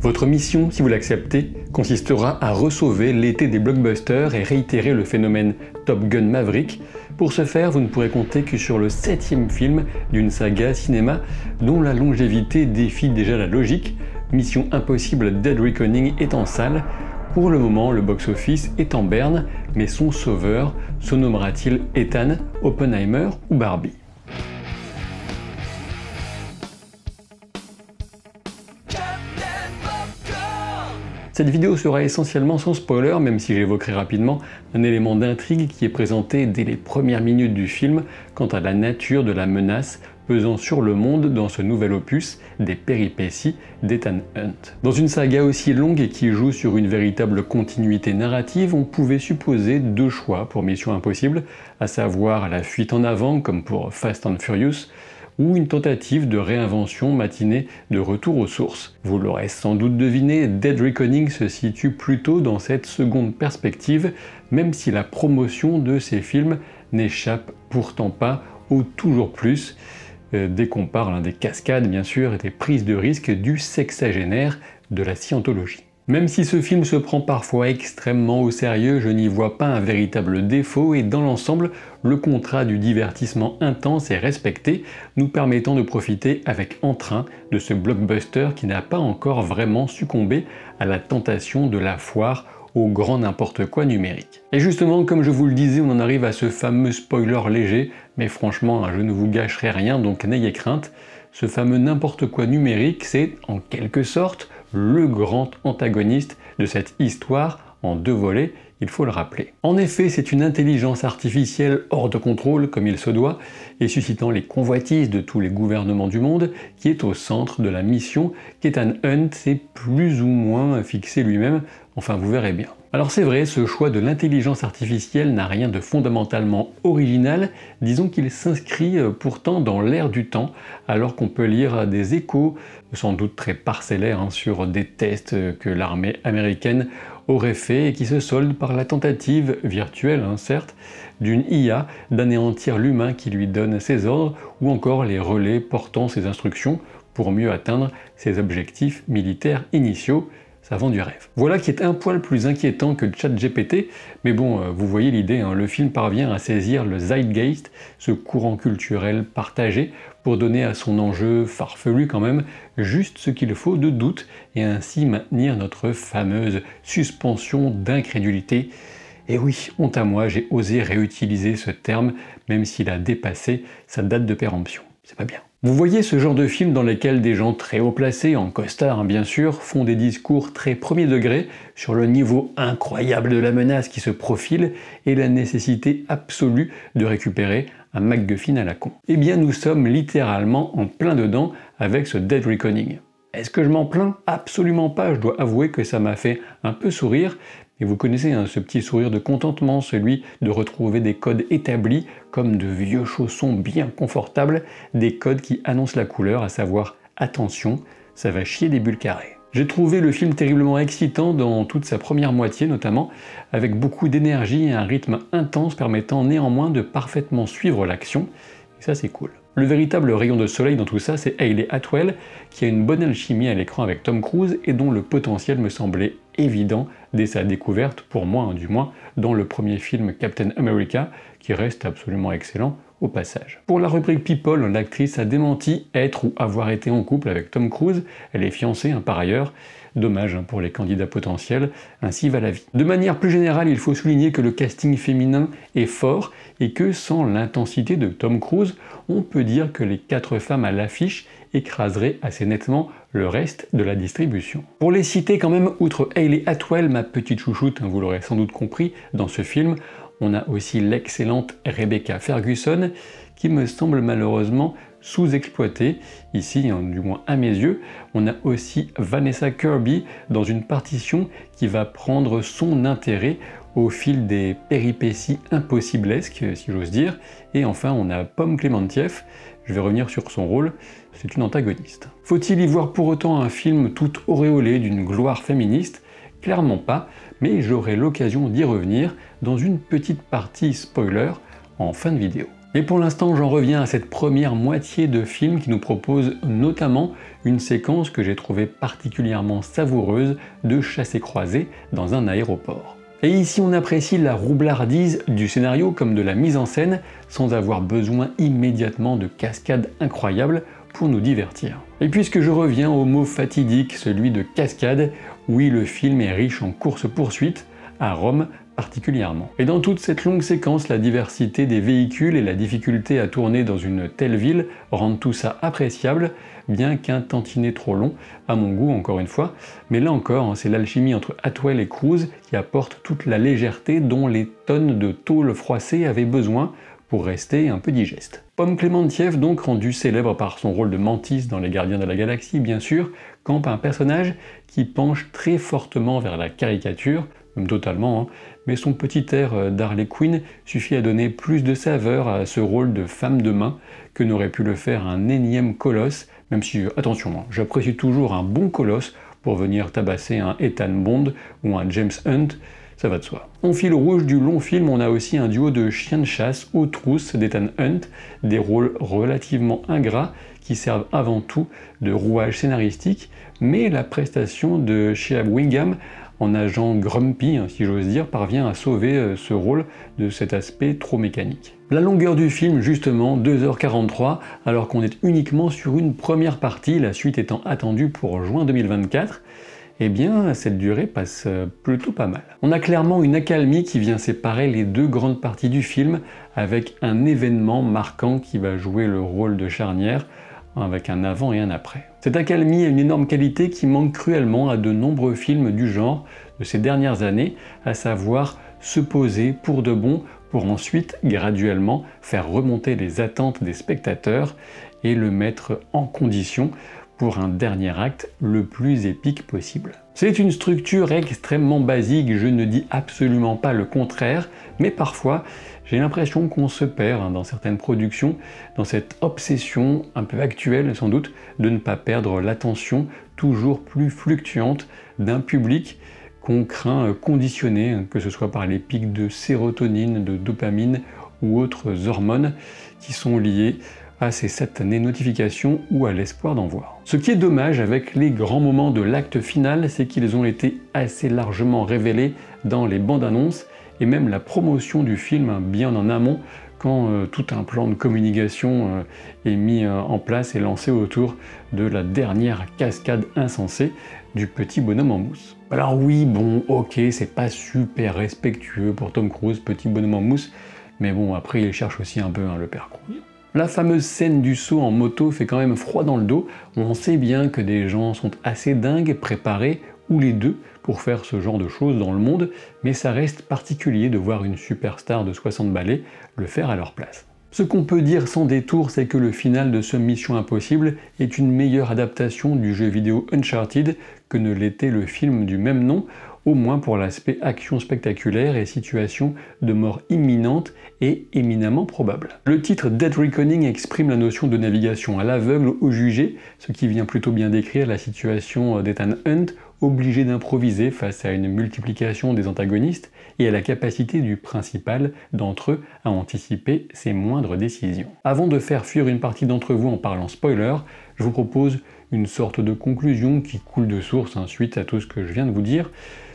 Votre mission, si vous l'acceptez, consistera à ressauver l'été des blockbusters et réitérer le phénomène Top Gun Maverick. Pour ce faire, vous ne pourrez compter que sur le septième film d'une saga cinéma dont la longévité défie déjà la logique. Mission Impossible Dead Reckoning est en salle. Pour le moment, le box-office est en berne, mais son sauveur se nommera-t-il Ethan, Oppenheimer ou Barbie Cette vidéo sera essentiellement sans spoiler, même si j'évoquerai rapidement un élément d'intrigue qui est présenté dès les premières minutes du film quant à la nature de la menace pesant sur le monde dans ce nouvel opus des péripéties d'Ethan Hunt. Dans une saga aussi longue et qui joue sur une véritable continuité narrative, on pouvait supposer deux choix pour Mission Impossible, à savoir la fuite en avant comme pour Fast and Furious, ou une tentative de réinvention matinée de retour aux sources. Vous l'aurez sans doute deviné, Dead Reckoning se situe plutôt dans cette seconde perspective, même si la promotion de ces films n'échappe pourtant pas au toujours plus, euh, dès qu'on parle hein, des cascades bien sûr et des prises de risque du sexagénaire de la scientologie. Même si ce film se prend parfois extrêmement au sérieux, je n'y vois pas un véritable défaut et dans l'ensemble, le contrat du divertissement intense est respecté, nous permettant de profiter avec entrain de ce blockbuster qui n'a pas encore vraiment succombé à la tentation de la foire au grand n'importe quoi numérique. Et justement, comme je vous le disais, on en arrive à ce fameux spoiler léger, mais franchement, hein, je ne vous gâcherai rien, donc n'ayez crainte. Ce fameux n'importe quoi numérique, c'est en quelque sorte le grand antagoniste de cette histoire en deux volets, il faut le rappeler. En effet, c'est une intelligence artificielle hors de contrôle, comme il se doit, et suscitant les convoitises de tous les gouvernements du monde, qui est au centre de la mission qu'Ethan Hunt s'est plus ou moins fixé lui-même, enfin vous verrez bien. Alors c'est vrai, ce choix de l'intelligence artificielle n'a rien de fondamentalement original, disons qu'il s'inscrit euh, pourtant dans l'ère du temps, alors qu'on peut lire des échos, sans doute très parcellaires, hein, sur des tests que l'armée américaine aurait fait et qui se soldent par la tentative, virtuelle hein, certes, d'une IA d'anéantir l'humain qui lui donne ses ordres ou encore les relais portant ses instructions pour mieux atteindre ses objectifs militaires initiaux avant du rêve. Voilà qui est un poil plus inquiétant que le chat GPT, mais bon, euh, vous voyez l'idée, hein. le film parvient à saisir le zeitgeist, ce courant culturel partagé, pour donner à son enjeu farfelu quand même juste ce qu'il faut de doute et ainsi maintenir notre fameuse suspension d'incrédulité. Et oui, honte à moi, j'ai osé réutiliser ce terme, même s'il a dépassé sa date de péremption. C'est pas bien. Vous voyez ce genre de film dans lequel des gens très haut placés, en costard hein, bien sûr, font des discours très premier degré sur le niveau incroyable de la menace qui se profile et la nécessité absolue de récupérer un MacGuffin à la con. Eh bien nous sommes littéralement en plein dedans avec ce Dead Reckoning. Est-ce que je m'en plains Absolument pas, je dois avouer que ça m'a fait un peu sourire, et vous connaissez hein, ce petit sourire de contentement, celui de retrouver des codes établis comme de vieux chaussons bien confortables, des codes qui annoncent la couleur, à savoir attention, ça va chier des bulles carrées. J'ai trouvé le film terriblement excitant dans toute sa première moitié notamment, avec beaucoup d'énergie et un rythme intense permettant néanmoins de parfaitement suivre l'action, et ça c'est cool. Le véritable rayon de soleil dans tout ça, c'est Hayley Atwell, qui a une bonne alchimie à l'écran avec Tom Cruise et dont le potentiel me semblait évident dès sa découverte, pour moi hein, du moins, dans le premier film Captain America, qui reste absolument excellent, passage. Pour la rubrique People, l'actrice a démenti être ou avoir été en couple avec Tom Cruise. Elle est fiancée hein, par ailleurs. Dommage hein, pour les candidats potentiels, ainsi va la vie. De manière plus générale, il faut souligner que le casting féminin est fort et que sans l'intensité de Tom Cruise, on peut dire que les quatre femmes à l'affiche écraseraient assez nettement le reste de la distribution. Pour les citer quand même, outre Hayley Atwell, ma petite chouchoute, hein, vous l'aurez sans doute compris, dans ce film, on a aussi l'excellente Rebecca Ferguson qui me semble malheureusement sous-exploitée ici, hein, du moins à mes yeux. On a aussi Vanessa Kirby dans une partition qui va prendre son intérêt au fil des péripéties impossiblesques, si j'ose dire. Et enfin, on a Pomme Clémentieff, je vais revenir sur son rôle, c'est une antagoniste. Faut-il y voir pour autant un film tout auréolé d'une gloire féministe Clairement pas, mais j'aurai l'occasion d'y revenir dans une petite partie spoiler en fin de vidéo. Et pour l'instant, j'en reviens à cette première moitié de film qui nous propose notamment une séquence que j'ai trouvée particulièrement savoureuse de et croisée dans un aéroport. Et ici, on apprécie la roublardise du scénario comme de la mise en scène, sans avoir besoin immédiatement de cascades incroyables pour nous divertir. Et puisque je reviens au mot fatidique, celui de cascade, oui, le film est riche en courses-poursuites, à Rome particulièrement. Et dans toute cette longue séquence, la diversité des véhicules et la difficulté à tourner dans une telle ville rendent tout ça appréciable, bien qu'un tantinet trop long, à mon goût encore une fois. Mais là encore, hein, c'est l'alchimie entre Atwell et Cruz qui apporte toute la légèreté dont les tonnes de tôle froissée avaient besoin pour rester un peu digeste. Pomme Clémentiev, donc rendu célèbre par son rôle de Mantis dans Les Gardiens de la Galaxie, bien sûr, campe un personnage qui penche très fortement vers la caricature, même totalement, hein. mais son petit air euh, d'Harley Quinn suffit à donner plus de saveur à ce rôle de femme de main que n'aurait pu le faire un énième colosse, même si, euh, attention, hein, j'apprécie toujours un bon colosse pour venir tabasser un Ethan Bond ou un James Hunt, ça va soi. En fil rouge du long film, on a aussi un duo de chiens de chasse aux trousses d'Ethan Hunt, des rôles relativement ingrats qui servent avant tout de rouage scénaristique, mais la prestation de Sheab Wingham en agent grumpy, hein, si j'ose dire, parvient à sauver euh, ce rôle de cet aspect trop mécanique. La longueur du film, justement, 2h43, alors qu'on est uniquement sur une première partie, la suite étant attendue pour juin 2024 eh bien cette durée passe euh, plutôt pas mal. On a clairement une accalmie qui vient séparer les deux grandes parties du film avec un événement marquant qui va jouer le rôle de charnière avec un avant et un après. Cette accalmie a une énorme qualité qui manque cruellement à de nombreux films du genre de ces dernières années, à savoir se poser pour de bon pour ensuite graduellement faire remonter les attentes des spectateurs et le mettre en condition pour un dernier acte le plus épique possible. C'est une structure extrêmement basique, je ne dis absolument pas le contraire, mais parfois j'ai l'impression qu'on se perd hein, dans certaines productions, dans cette obsession un peu actuelle sans doute, de ne pas perdre l'attention toujours plus fluctuante d'un public qu'on craint conditionné, que ce soit par les pics de sérotonine, de dopamine ou autres hormones qui sont liées à ces années notifications ou à l'espoir d'en voir. Ce qui est dommage avec les grands moments de l'acte final, c'est qu'ils ont été assez largement révélés dans les bandes annonces et même la promotion du film bien en amont quand euh, tout un plan de communication euh, est mis euh, en place et lancé autour de la dernière cascade insensée du petit bonhomme en mousse. Alors oui, bon, ok, c'est pas super respectueux pour Tom Cruise, petit bonhomme en mousse, mais bon, après il cherche aussi un peu hein, le père Cruise. La fameuse scène du saut en moto fait quand même froid dans le dos. On sait bien que des gens sont assez dingues, préparés, ou les deux, pour faire ce genre de choses dans le monde, mais ça reste particulier de voir une superstar de 60 ballets le faire à leur place. Ce qu'on peut dire sans détour, c'est que le final de ce Mission Impossible est une meilleure adaptation du jeu vidéo Uncharted que ne l'était le film du même nom, au moins pour l'aspect action spectaculaire et situation de mort imminente et éminemment probable. Le titre Dead Reckoning exprime la notion de navigation à l'aveugle au jugé, ce qui vient plutôt bien décrire la situation d'Ethan Hunt obligé d'improviser face à une multiplication des antagonistes et à la capacité du principal d'entre eux à anticiper ses moindres décisions. Avant de faire fuir une partie d'entre vous en parlant spoiler, je vous propose une sorte de conclusion qui coule de source ensuite hein, suite à tout ce que je viens de vous dire.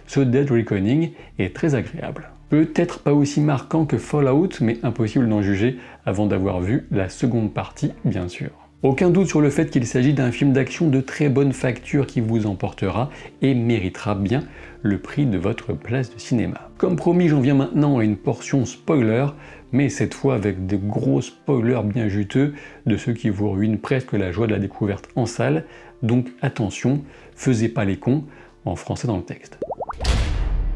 Ce Dead Reckoning est très agréable. Peut-être pas aussi marquant que Fallout, mais impossible d'en juger avant d'avoir vu la seconde partie, bien sûr. Aucun doute sur le fait qu'il s'agit d'un film d'action de très bonne facture qui vous emportera et méritera bien le prix de votre place de cinéma. Comme promis, j'en viens maintenant à une portion spoiler, mais cette fois avec des gros spoilers bien juteux, de ceux qui vous ruinent presque la joie de la découverte en salle, donc attention, faisez pas les cons, en français dans le texte.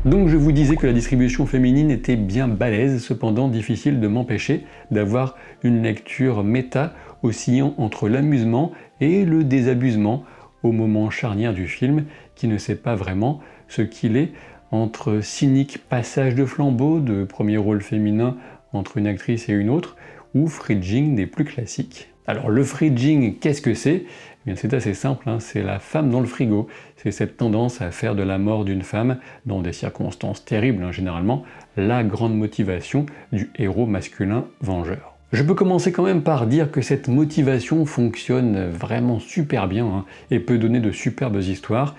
Donc je vous disais que la distribution féminine était bien balèze, cependant difficile de m'empêcher d'avoir une lecture méta oscillant entre l'amusement et le désabusement au moment charnière du film qui ne sait pas vraiment ce qu'il est entre cynique passage de flambeau de premier rôle féminin entre une actrice et une autre ou fridging des plus classiques. Alors le fridging, qu'est-ce que c'est eh c'est assez simple, hein. c'est la femme dans le frigo. C'est cette tendance à faire de la mort d'une femme, dans des circonstances terribles hein, généralement, la grande motivation du héros masculin vengeur. Je peux commencer quand même par dire que cette motivation fonctionne vraiment super bien hein, et peut donner de superbes histoires.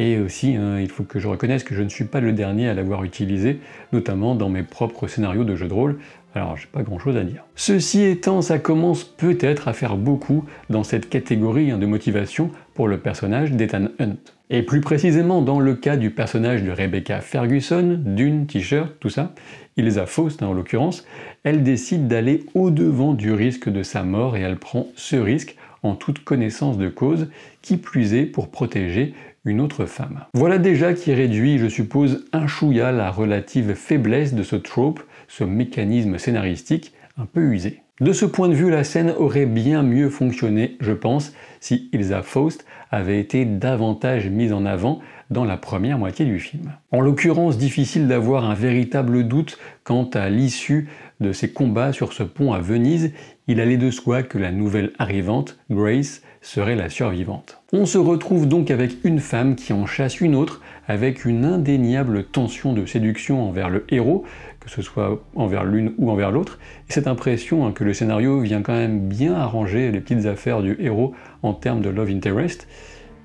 Et aussi, hein, il faut que je reconnaisse que je ne suis pas le dernier à l'avoir utilisé, notamment dans mes propres scénarios de jeux de rôle, alors j'ai pas grand chose à dire. Ceci étant, ça commence peut-être à faire beaucoup dans cette catégorie hein, de motivation pour le personnage d'Ethan Hunt. Et plus précisément dans le cas du personnage de Rebecca Ferguson, d'une t-shirt, tout ça, Ilsa Faust hein, en l'occurrence, elle décide d'aller au-devant du risque de sa mort et elle prend ce risque en toute connaissance de cause, qui plus est pour protéger une autre femme. Voilà déjà qui réduit, je suppose, un chouïa la relative faiblesse de ce trope, ce mécanisme scénaristique un peu usé. De ce point de vue, la scène aurait bien mieux fonctionné, je pense, si Ilsa Faust avait été davantage mise en avant dans la première moitié du film. En l'occurrence, difficile d'avoir un véritable doute quant à l'issue de ces combats sur ce pont à Venise il allait de soi que la nouvelle arrivante, Grace, serait la survivante. On se retrouve donc avec une femme qui en chasse une autre, avec une indéniable tension de séduction envers le héros, que ce soit envers l'une ou envers l'autre, et cette impression hein, que le scénario vient quand même bien arranger les petites affaires du héros en termes de love interest,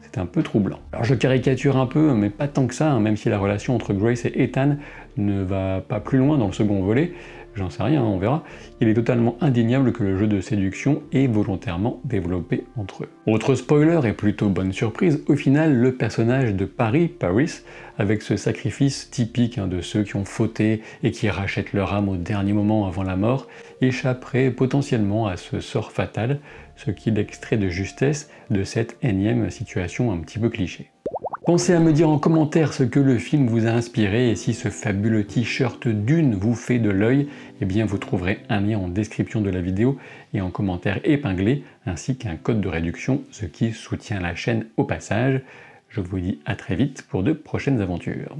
c'est un peu troublant. Alors je caricature un peu, mais pas tant que ça, hein, même si la relation entre Grace et Ethan ne va pas plus loin dans le second volet, J'en sais rien, hein, on verra. Il est totalement indéniable que le jeu de séduction est volontairement développé entre eux. Autre spoiler et plutôt bonne surprise, au final, le personnage de Paris, Paris, avec ce sacrifice typique hein, de ceux qui ont fauté et qui rachètent leur âme au dernier moment avant la mort, échapperait potentiellement à ce sort fatal, ce qui l'extrait de justesse de cette énième situation un petit peu cliché. Pensez à me dire en commentaire ce que le film vous a inspiré et si ce fabuleux t-shirt d'une vous fait de l'œil, eh bien vous trouverez un lien en description de la vidéo et en commentaire épinglé ainsi qu'un code de réduction, ce qui soutient la chaîne au passage. Je vous dis à très vite pour de prochaines aventures.